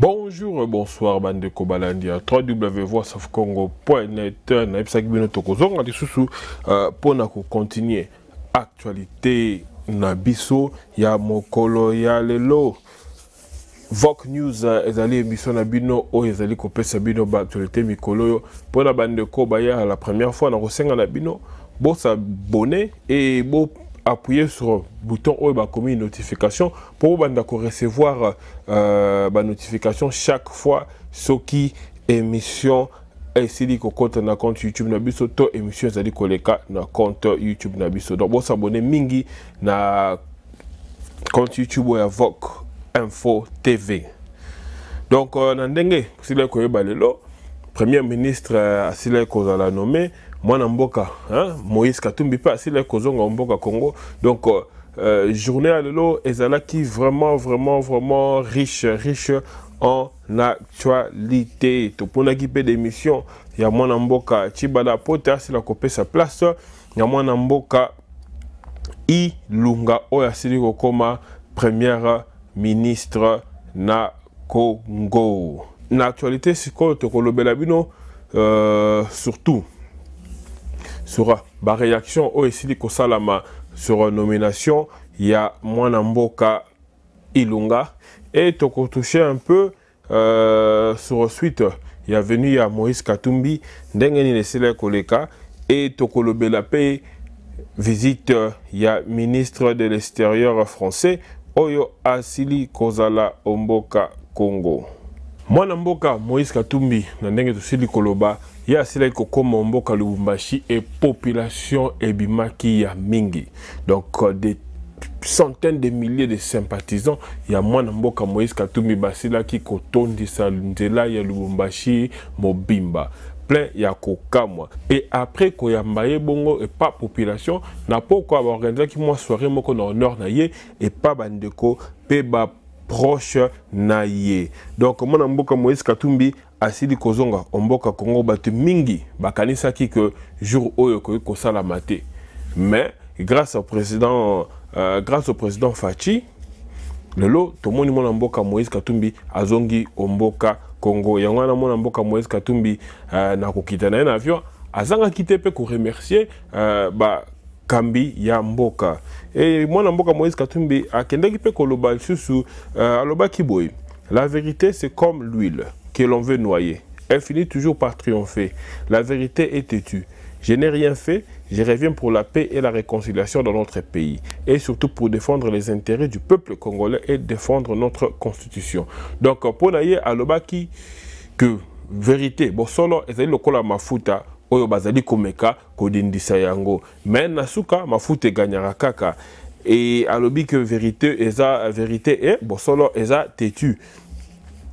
bonjour bonsoir bandeko balandi ya www.safcongo.net nayebisaki bino tokozonga lisusu euh, mpona uh, kocontinue actualité na biso ya mokolo ya lelo voc news euh, ezali émission na bino oyo ezali kopesa bino baaktualité mikolo oyo mpona bandeko baya la première fois na kosenga na bino bosabone e bo appuyer sur bouton oyo bakomi notification mpo obanda korecevoir euh, banotification chaque fois soki émission esili kokɔta na compte youtube na biso to émission ezali koleka na compte youtube na biso donc bosabone mingi na compte youtube oyo ya voc info tv donc euh, na ndenge silai koyeba lelo premier ministre euh, asilai kozala nommé mwana mboka hein? moïse katumbi mpe asila kozonga mboka congo donc euh, euh journée ya lelo ezalaki vraiment vraiment vraiment riche riche en actualité toponaki mpe démission ya mwana mboka cibala pote asila kopesa place ya mwana mboka ilunga oyo asili kokóma première ministre na congo na actualité sikoyo tokolobela bino euh, surtout sur la réaction au esili kosalama sur nomination ya mwana mboka ilunga et toucher un peu euh, sur suite est venu ya moïse katumbi ndenge il koleka et tokolobela visite ya ministre de l'extérieur français oyo asili kozala omboka congo mwana mboka moïse katumbi na ye asila ye kokoma mboka lubumbashi e population ebimaki ya mingi donc euh, de centaines de milliers de sympathisants ya mwana mboka moïse katumbi basilaki kotondisa y ya lubumbashi mobimba plein ya kokamwa e après koyamba Bongo bongo e pas population na organiser qui mwa soirée moko na honneur na ye e pas bandeko ba proche na ye donc mwana mboka moïse katumbi asili kozonga omboka kongo bato mingi bakanisaki ke jour oyo ekoki kosalama te mais grâce au président euh, grâce au président faci lelo tomoni mwana mboka moïse katumbi azongi omboka kongo yango wana mwana mboka moïse katumbi euh, na kokita na ye na avion azangaki te mpe koremercier euh, bakambi ya mboka e mwana mboka moïse katumbi akendaki mpe koloba lisusu euh, alobaki boye la vérité c'est comme l'huile que l'on veut noyer. Elle finit toujours par triompher. La vérité est têtue. Je n'ai rien fait, je reviens pour la paix et la réconciliation dans notre pays et surtout pour défendre les intérêts du peuple congolais et défendre notre constitution. Donc, pour à alobaki que vérité, bon solo mafuta oyo komeka yango. Mais nasuka mafuta gagnera kaka et alobi que vérité vérité et bon solo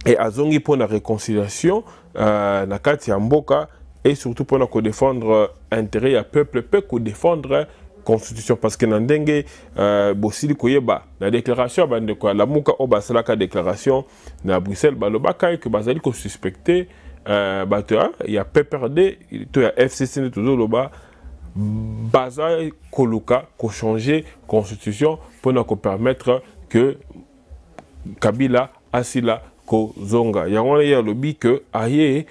e azongi mpo na réconciliation uh, na kati ya mboka et surtout mpo na kodéfendre euh, intérêt ya peuple mpe kodéfendre euh, constitution parce que na ndenge uh, bosili koyeba na déclaration ya bandeko ya lamuka oyo basalaka déclaration na bruxelles balobaka eke bazali kosuspecte uh, bato ya, ya pprd to ya fcc nde tozoloba baza koluka kochange constitution mpo na kopermettre que kabila asila ko zonga wana ye alobi ke aye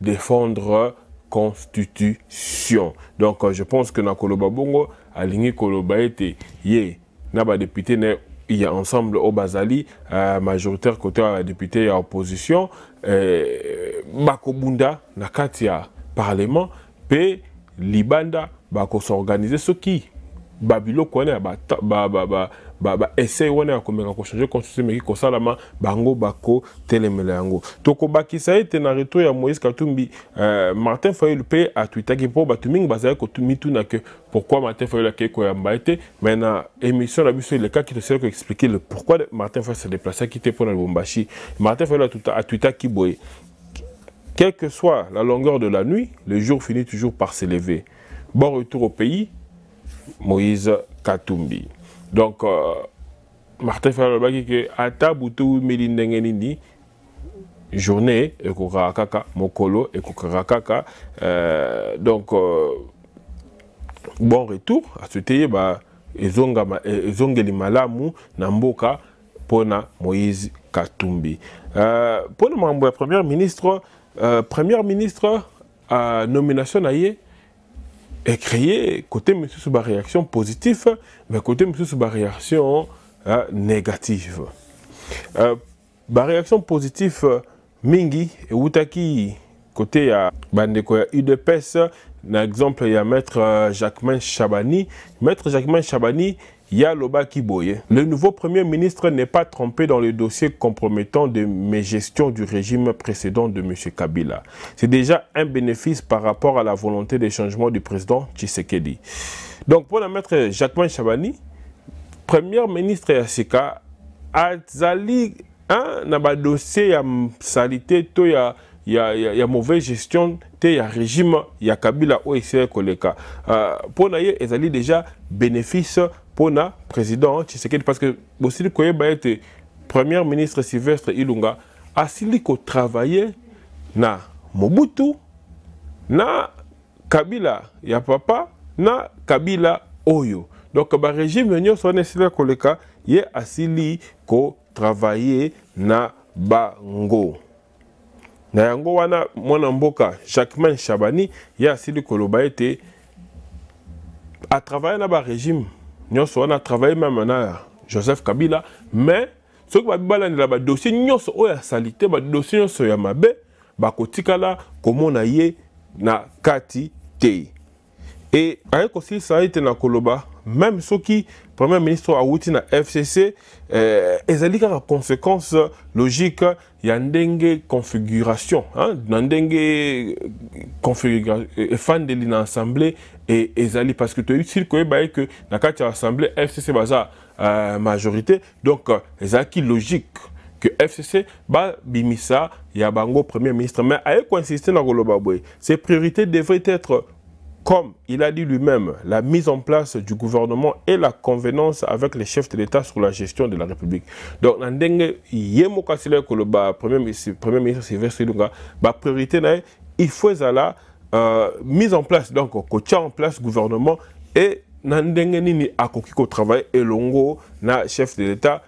défendre constitution donc euh, je pense que na koloba bongo alingi koloba ete ye na il y a ensemble au bazali euh, majoritaire la ya badepute ya opposition euh, bakobunda na kati ya parlement mpe libanda bakosorganize soki bah bah bah baessai ba wana ya komeka kochange constitution emeki kosalama bango bakotelemela yango tokobakisa ete na retour ya moïse katumbi euh, martin fayulu mpe atwitaki mpo bato mingi bazalaki na ke pourquoi martin fayulu akei koyamba ete mai na émission na biso elekaki tosili expliquer le pourquoi martin fayulu se déplaçaki te pour na lubumbashi martin fayulu atwitaki boye quelle que soit la longueur de la nuit le jour finit toujours par s'élever bon retour au pays moïse katumbi donc euh, martin fayal à ke ata butu umeli journée, et journée mokolo ekokaka kaka euh, donc euh, bon retour À ce bah, ezongeli malamu namboka, pona, Pona moïse katumbi euh, premier ministre premier ministre à nomination na créé côté monsieur sous réaction positive mais côté monsieur sous réaction euh, négative euh, ba réaction positive euh, mingi eutaki côté ya euh, bandeko ya UDPS na exemple ya maître euh, Jacquemin Chabani maître Jacquemin Chabani Yaloba Kiboye. Le nouveau Premier ministre n'est pas trompé dans le dossier compromettant de mes gestions du régime précédent de M. Kabila. C'est déjà un bénéfice par rapport à la volonté de changement du président Tshisekedi. Donc, pour la maître Jacqueline Chabani, Premier ministre Yasika, Azali, hein, na ba dossier ya salité to ya ya ya, mauvaise gestion te ya régime ya Kabila o koleka. Euh, pour déjà bénéfice mpona président tshisekedi parce que bosili koyeba ete premier ministre sylvestre ilunga asili kotravaille na mobutu na kabila ya papa na kabila oyo donc barégime nyonso wana esila koleka ye asili kotravaille na bango na yango wana mwana mboka jacquemain shabani ye asili koloba ete atravaille na barégime nyonso wana travaille meme na joseph kabila mais soki babi balandela badossier nyonso oyo asali te badossier nyonso ya mabe bakotikala komona ye na kati te e aye kosilisa ye te na koloba même ceux qui premier ministre dans na fcc ils eh, ezali la conséquence logique ya ndenge configuration configuration hein, ndenge de na assemblée ils e-, ezali parce que tu toyebisili que ye que na kati ya assemblée fcc bazar euh, majorité donc qui logique que FCC y ya bango premier ministre mais aye koinsiste na koloba boye ses priorités devraient être comme il a dit lui-même, la mise en place du gouvernement et la convenance avec les chefs de l'État sur la gestion de la République. Donc, nandenge yemo kasile que le premier ministre, premier ministre Sylvain Silunga, ba priorité il faut la euh, mise en place donc en place gouvernement et na nini akoki ko travailler elongo na chef de l'État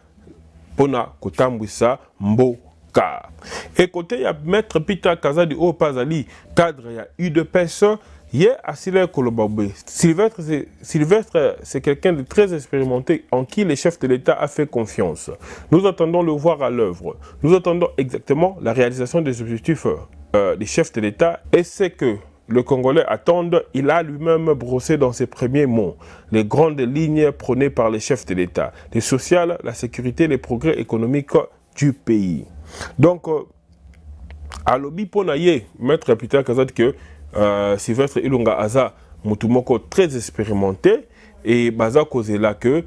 pona kotambwisa mboka Et côté, il y a Maître Peter Kazadi Opazali, cadre, il y a eu deux personnes, Hier, Sylvestre, c'est quelqu'un de très expérimenté en qui le chef de l'État a fait confiance. Nous attendons le voir à l'œuvre. Nous attendons exactement la réalisation des objectifs euh, des chefs de l'État et ce que le Congolais attend, il a lui-même brossé dans ses premiers mots les grandes lignes prônées par les chefs de l'État, les sociales, la sécurité, les progrès économiques du pays. Donc, euh, à pour Ponaye, maître Peter Kazad, que euh, sylvestre Ilunga aza Mutumoko très expérimenté et baza là que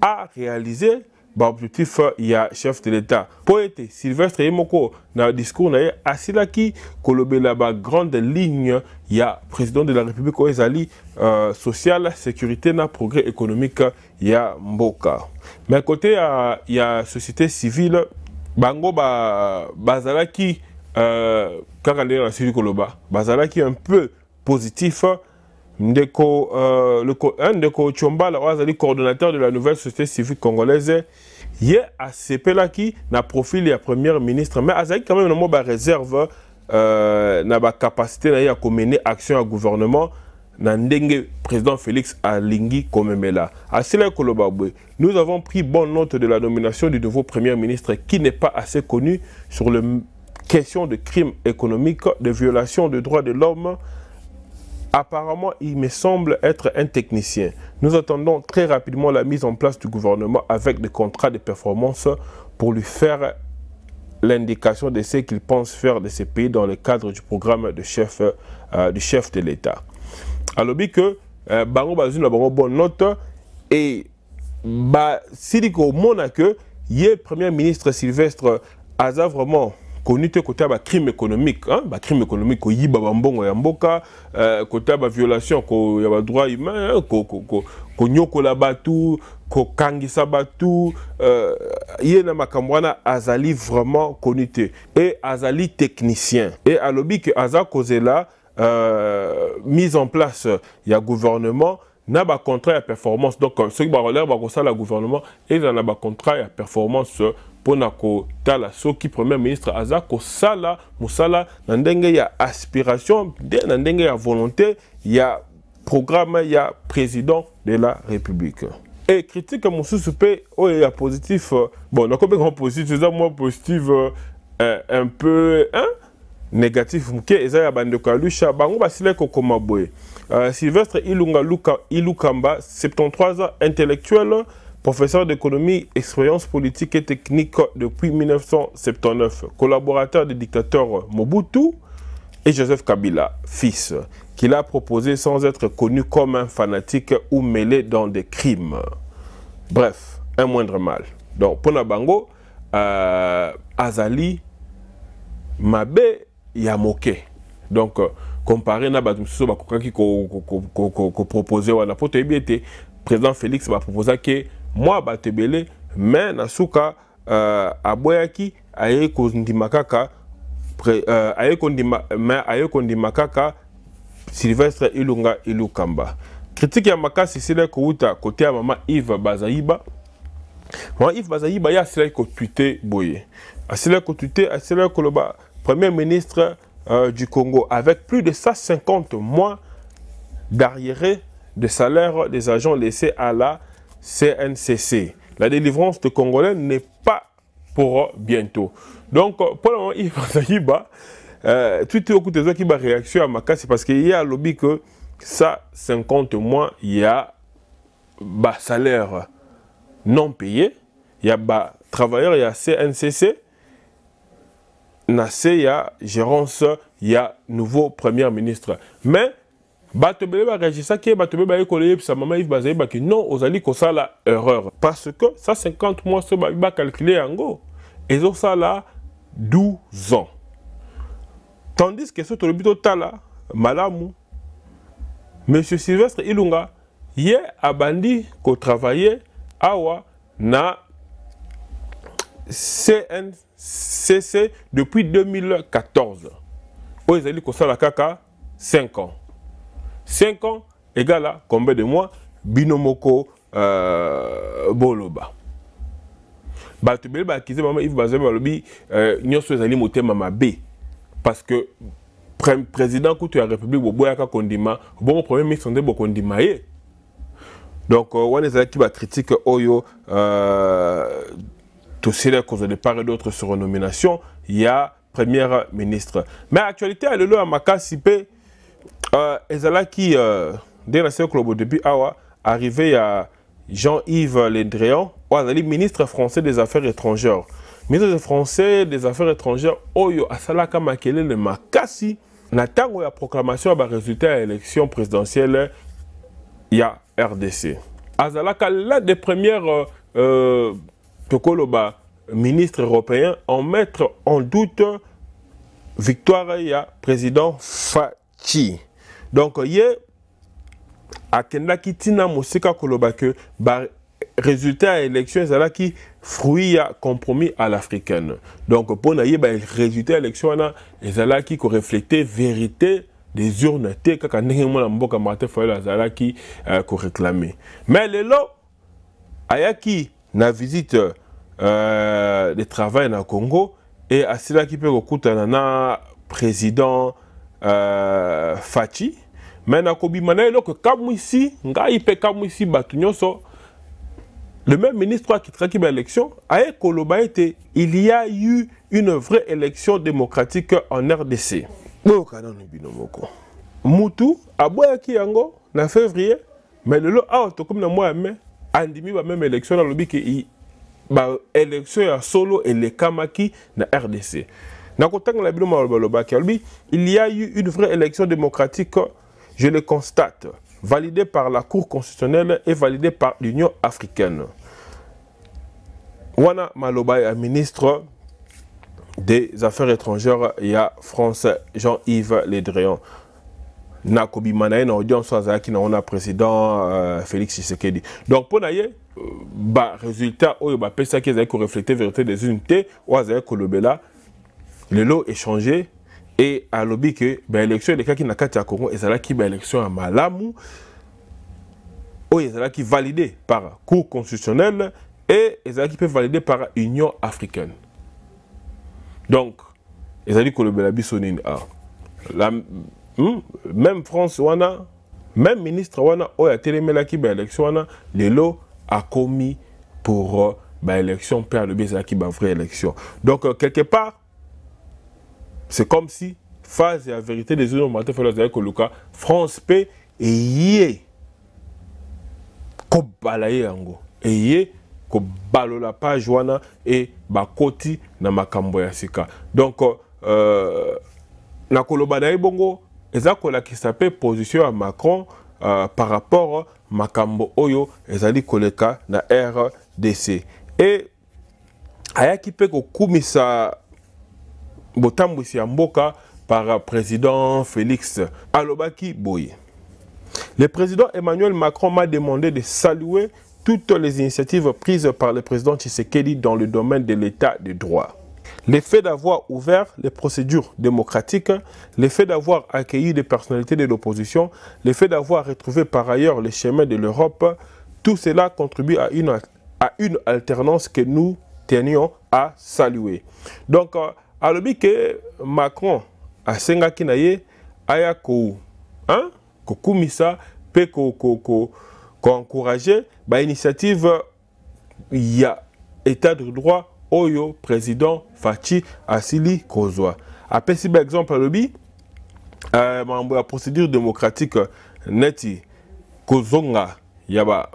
a réalisé baobjectif euh, ya chef de l'état Poète Silvestre sylvestre dans moko na discours na ye la kolobela grande ligne ya président de la république Oezali euh, sociale sécurité na progrès économique ya mboka Mais côté ya, ya société civile bango ba, baza euh, qui est un peu positif un hein. de euh, hein, chombala de la nouvelle société civique congolaise a qui na profilé la première ministre mais Azali quand même une réserve, bareserve euh, na capacité na action à gouvernement na président félix alingi komemela koloba nous avons pris bonne note de la nomination du nouveau premier ministre qui n'est pas assez connu sur le question de crimes économiques, de violations des droits de l'homme, apparemment, il me semble être un technicien. Nous attendons très rapidement la mise en place du gouvernement avec des contrats de performance pour lui faire l'indication de ce qu'il pense faire de ce pays dans le cadre du programme de chef, euh, du chef de l'État. Alors, que euh, Bango bonne note et bah, si dit premier ministre Sylvestre a connu te kota ba crime économique hein ba crime économique ko yiba ba mbongo ya mboka euh, kota violation ko ya ba droit humain hein, ko ko ko ko, ko nyokola batu kokangisa euh, ye na wana azali vraiment connu te et azali technicien et alobi ke aza kozela euh, mise en place y ya gouvernement na ba contrat à performance donc soki ba ça le gouvernement ils e na ba contrat ya performance Bonako talasso soki premier ministre Azako Sala Musala na ya aspiration de na ya volonté ya programme ya président de la république e critique oh il y ya positif bon grand positif eza moi positive euh, un peu hein? négatif moke eza ya ya bango basila kokoma boye euh, sylvestre ilunga luka, ilukamba 73 ans intellectuel Professeur d'économie, expérience politique et technique depuis 1979, collaborateur des dictateur Mobutu et Joseph Kabila, fils, qu'il a proposé sans être connu comme un fanatique ou mêlé dans des crimes. Bref, un moindre mal. Donc, pour euh, Azali, Mabe, Yamoke. Donc, comparé à Batumusu, qui le président Félix va proposer que moi batebele, mais na suka Makaka, euh, aboyaki ayei kondima kaka uh, sylvestre ilunga ilukamba critique ya makasi esilaki kowuta kote ya mama Yves bazaiba mama ive bazaiba ye asilaki kotwite boye asilaki kotwite asilaki ba premier ministre euh, du congo avec plus de 150 mois d'arriéré de salaire des agents laissés à la CNCC. La délivrance de Congolais n'est pas pour bientôt. Donc, euh, pour le moment, il y euh, tout qui va réaction à Maka, c'est parce qu'il y a lobby que ça, 50 mois, il y a bas salaire non payé, il y a bas travailleurs, il y a CNCC, il y a gérance, il y a nouveau premier ministre. Mais bato ça baregisaki ye bato ebele bayei koyebisa mama ive bazali baki non ozali kosala erreur parce que 150 mois calculer so Et bakalkule yango là 12 ans tandis ke so tolobi là, malamu monsieur sylvestre ilunga a bandi abandi kotravaille awa na cncc depuis 2014 oyo ezali la kaka 5 ans 5 ans égale à combien de mois binomoko euh, boloba bato ebele baakise mama ive bazwami balobi euh, nyonso ezali motema mabe parce que président kutu ya république boboyaka kondima bongo premier ministre nde bokondima ye donc euh, wana ezalaki bacritique oyo euh, tosila kozwa de part et d'autre sur nomination ya première ministre mais actualité ya lelo ya makasi mpe Et euh, qui euh, là qui, depuis awa arrivé à jean-yves le drian ministre français des affaires étrangères ministre français des affaires étrangères oyo asalaka le makasi na proclamation du résultat à élection présidentielle ya rdc azalaka l'un des premiers euh, européens ministre européen en mettre en doute victoire ya président fa ci donc ye akendaki ntina mosika koloba ke baresultat ya élection ezalaki fruit ya compromis à l'africaine donc mpo na ye baresultat ya élection wana ezalaki koreflecte vérité des urnes te kaka ndenge mwana mboka martin fayolo azalaki uh, koréclame mais lelo ayaki na visite uh, de travail na congo e asilaki mpe kokutana na président uh, faci me nakobima na eloko ekamwisi ngai mpe ekamwisi bato nyonso le même ministre akitaki baélection aye koloba ete il y a eu une vraie élection démocratique en rdc boyoka nanu bino moko mutu aboyaki yango na février mais lelo awa tokómi na mwa ya mai andimi bameme élection nalobi ke baélection ya solo elekamaki na rdc la Il y a eu une vraie élection démocratique, je le constate, validée par la Cour constitutionnelle et validée par l'Union africaine. Wana Maloba est ministre des Affaires étrangères et à France, Jean-Yves Le Drian. Nakobi na ye na audience oyo azalaki président euh, félix tshisekedi donc euh, bah, résultat, na oh, ye barésultat que bapesaki ezalaki koreflete vérité des unités, te oyo de kolobela le lot changé lelo échange e alobi des baélection ben, qui na kati ya congo ezalaki l'élection à malamu oh, là qui validé par cour constitutionnelle là qui peut valider par union africaine donc ezali que le nini a la, hmm, même france wana même ministre wana oyo oh, l'élection. le lot a commis pour euh, ben, c'est là qui ezalaki vraie élection donc euh, quelque part c'est comme si phase ya vérité des oyo matin felo azalaki koluka france mpe eye kobala ye yango eye kobalola page wana e bakoti na makambo ya sika donc euh, na koloba na ye bongo eza kolakisa mpe position ya macron euh, par rapport makambo oyo ezali koleka na rdc e ayaki mpe kokumisa botambwisi ya par président Félix Alobaki Boye. Le président Emmanuel Macron m'a demandé de saluer toutes les initiatives prises par le président Tshisekedi dans le domaine de l'état de droit. Le fait d'avoir ouvert les procédures démocratiques, le fait d'avoir accueilli des personnalités de l'opposition, le fait d'avoir retrouvé par ailleurs les chemins de l'Europe, tout cela contribue à une, à une alternance que nous tenions à saluer. Donc, euh, alobi ke macron asengaki na ye aya kokumisa mpe koencourage ko, ko, ko bainitiative ya état de droit oyo président faci asili kozwa apesi baexemple alobi euh, makambo ya procédure démocratique neti kozonga ya ba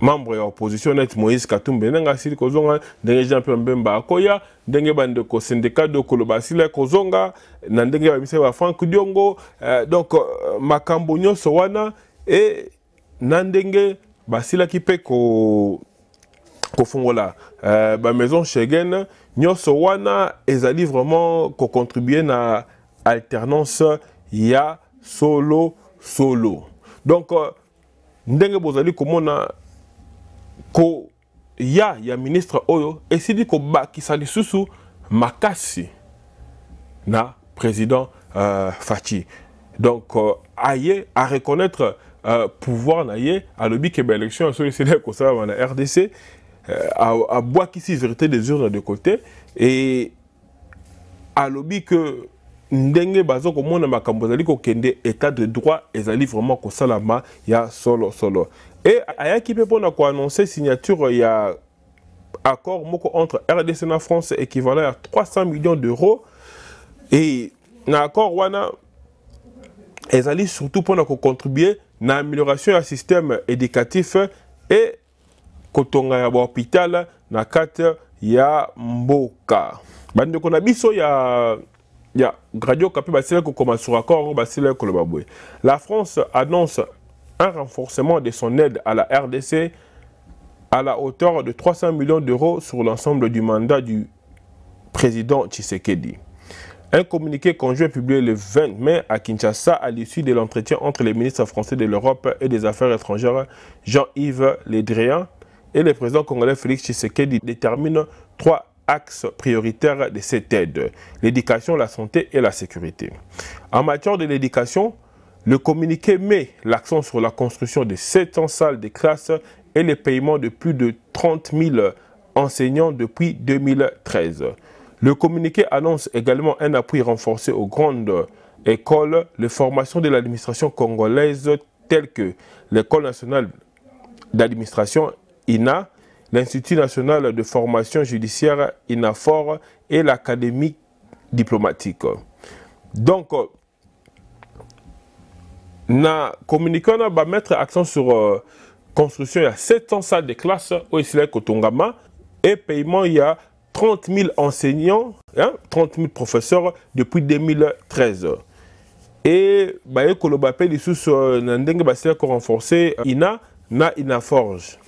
membre ya opposition neti moïse katumbe ndenge asili kozonga ndenge jean pierre mbemba akoya ndenge bandeko syndicat dokoloba asila kozonga na ndenge babimisa ba frank diongo euh, donc euh, makambo nyonso wana e na ndenge basilaki mpe ko kofungola euh, bamaison shegen nyonso wana ezali vraiment kocontribue na alternance ya solo solo donc euh, ndenge bozali komona koya ya ministre oyo esili kobakisa lisusu makasi na président euh, faci donc euh, aye areconnaitre euh, pouvoir na ye alobi ke baélection ya solo esili ekosalama na rdc euh, abwakisi vérité des urnes de côté et alobi ke ndenge baza komona makambo ezali kokende état de droit ezali vraiment kosalama ya solo solo e ayaki mpe mpona koannonce signature ya accord moko entre rdc na france équivalent ya 300 millions d'euros e na accord wana ezali surtout mpona kocontribue na amélioration ya système éducatif e kotonga ya bahopital na kati ya mboka bandeko na biso ya ya radio kapi basilaki kokoma sur accord yango basilaki koloba boye la france annonce un renforcement de son aide à la RDC à la hauteur de 300 millions d'euros sur l'ensemble du mandat du président Tshisekedi. Un communiqué conjoint publié le 20 mai à Kinshasa à l'issue de l'entretien entre les ministres français de l'Europe et des Affaires étrangères Jean-Yves Le Drian et le président congolais Félix Tshisekedi détermine trois axes prioritaires de cette aide, l'éducation, la santé et la sécurité. En matière de l'éducation, le communiqué met l'accent sur la construction de 700 salles de classe et les paiements de plus de 30 000 enseignants depuis 2013. Le communiqué annonce également un appui renforcé aux grandes écoles, les formations de l'administration congolaise telles que l'École nationale d'administration INA, l'Institut national de formation judiciaire INAFOR et l'Académie diplomatique. Donc, na communiqué wana bamettre action sur euh, construction ya 700 salles de classe oyo esilaki kotongama e paiement ya 30 000 enseignants hein, 30 000 professeurs depuis 2013 e bayei koloba mpe lisusu euh, na ndenge basilaki korenforce euh, ina na inaforge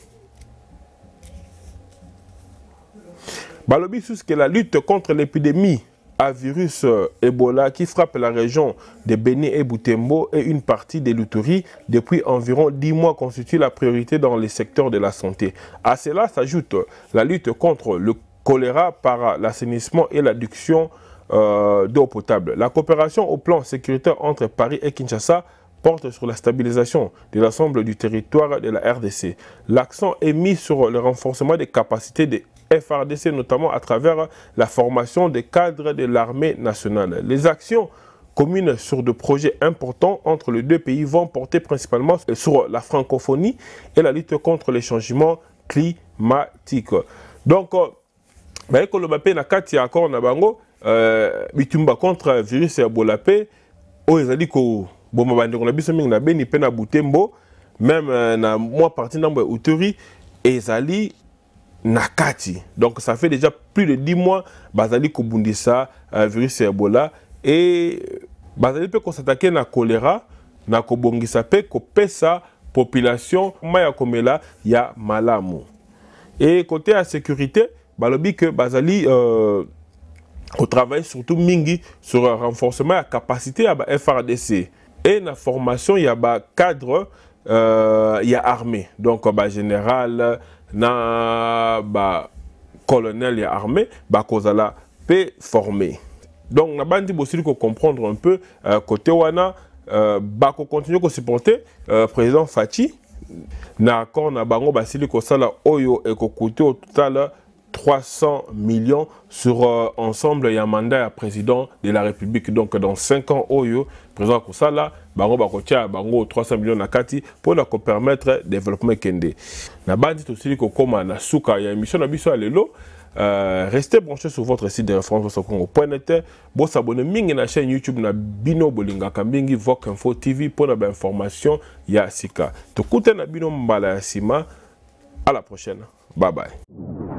balobi lisusu ke la lutte contre l'épidémie virus euh, Ebola qui frappe la région de Beni et Boutembo et une partie de l'Uturi depuis environ 10 mois constitue la priorité dans les secteurs de la santé. À cela s'ajoute la lutte contre le choléra par l'assainissement et l'adduction euh, d'eau potable. La coopération au plan sécuritaire entre Paris et Kinshasa porte sur la stabilisation de l'ensemble du territoire de la RDC. L'accent est mis sur le renforcement des capacités des FRDC, notamment à travers la formation des cadres de l'armée nationale. Les actions communes sur de projets importants entre les deux pays vont porter principalement sur la francophonie et la lutte contre les changements climatiques. Donc, le euh, koloba euh, mpe na accord na bango bitumba contre virus Ebola bola mpe oyo a koboma un na biso virus na beni la butembo même euh, na moi, parti ndambo autorie, ils Nakati. Donc ça fait déjà plus de 10 mois bazali kobundisa uh, virus Ebola et euh, bazali s'attaquer à na choléra na kobongisa pe population maya ya ya malamu. Et côté à sécurité, balobi que bazali euh, au travail surtout mingi sur un renforcement la capacité à FRDC et la formation il y a cadre il euh, y a armée donc bah général na ba colonel ya armée la pe formé donc bandi bosili ko comprendre un peu euh, côté wana euh, bako continue ko supporter euh, président Fati na ko na bango basili ko sala oyo ekokuti otala 300 millions sur euh, ensemble il y a un mandat à président de la République donc dans 5 ans oyo président Kosala bango bakotia bango 300 millions na kati pour la permettre développement kende na bandi to ko koma na suka ya émission na biso lelo euh, restez branchés sur votre site de référence.net. Bon s'abonner mingi na chaîne YouTube na Bino Bolinga Kambingi Vok Info TV pour la information ya sika. Tukute na Bino Mbala À la prochaine. Bye bye.